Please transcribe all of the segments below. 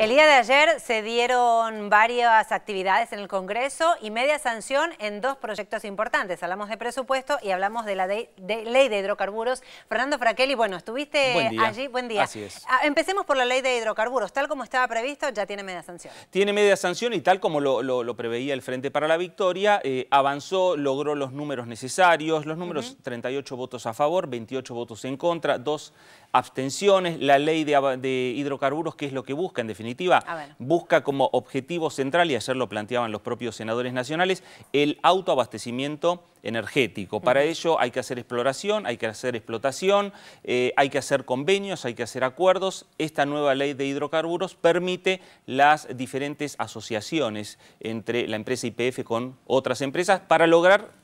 El día de ayer se dieron varias actividades en el Congreso y media sanción en dos proyectos importantes. Hablamos de presupuesto y hablamos de la ley de hidrocarburos. Fernando Fraquelli, bueno, estuviste allí. Buen día. Así es. Ah, empecemos por la ley de hidrocarburos. Tal como estaba previsto, ya tiene media sanción. Tiene media sanción y tal como lo, preveía el Frente para la Victoria, eh, avanzó, logró los números necesarios, los números 38 votos a favor, 28 votos en contra, dos abstenciones. La ley de, hidrocarburos, ¿qué es lo que busca en definitiva busca como objetivo central, y ayer lo planteaban los propios senadores nacionales, el autoabastecimiento energético. Para ello hay que hacer exploración, hay que hacer explotación, eh, hay que hacer convenios, hay que hacer acuerdos. Esta nueva ley de hidrocarburos permite las diferentes asociaciones entre la empresa IPF con otras empresas para lograr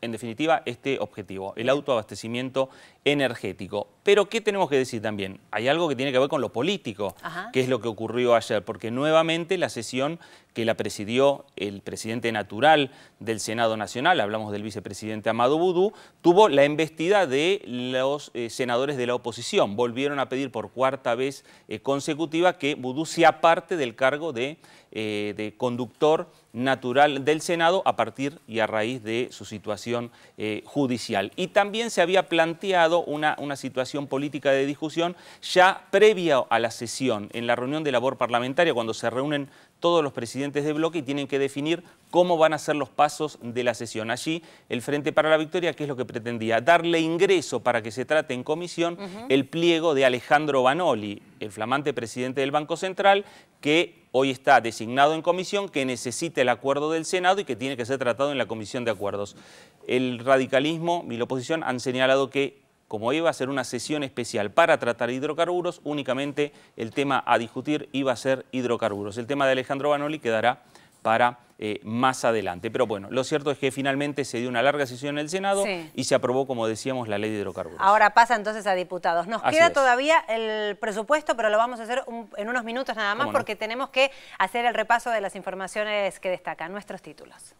en definitiva, este objetivo, el autoabastecimiento energético. Pero, ¿qué tenemos que decir también? Hay algo que tiene que ver con lo político, que es lo que ocurrió ayer, porque nuevamente la sesión que la presidió el presidente natural del Senado Nacional, hablamos del vicepresidente Amado Boudou, tuvo la embestida de los eh, senadores de la oposición. Volvieron a pedir por cuarta vez eh, consecutiva que Boudou sea parte del cargo de, eh, de conductor natural del Senado a partir y a raíz de su situación eh, judicial. Y también se había planteado una, una, situación política de discusión ya previa a la sesión, en la reunión de labor parlamentaria, cuando se reúnen todos los presidentes de bloque y tienen que definir cómo van a ser los pasos de la sesión. Allí el Frente para la Victoria, ¿qué es lo que pretendía? Darle ingreso para que se trate en comisión el pliego de Alejandro Banoli, el flamante presidente del Banco Central, que hoy está designado en comisión, que necesita el acuerdo del Senado y que tiene que ser tratado en la comisión de acuerdos. El radicalismo y la oposición han señalado que como iba a ser una sesión especial para tratar hidrocarburos, únicamente el tema a discutir iba a ser hidrocarburos. El tema de Alejandro Banoli quedará para eh, más adelante. Pero bueno, lo cierto es que finalmente se dio una larga sesión en el Senado y se aprobó, como decíamos, la ley de hidrocarburos. Ahora pasa entonces a diputados. Nos queda todavía el presupuesto, pero lo vamos a hacer en unos minutos nada más porque tenemos que hacer el repaso de las informaciones que destacan nuestros títulos.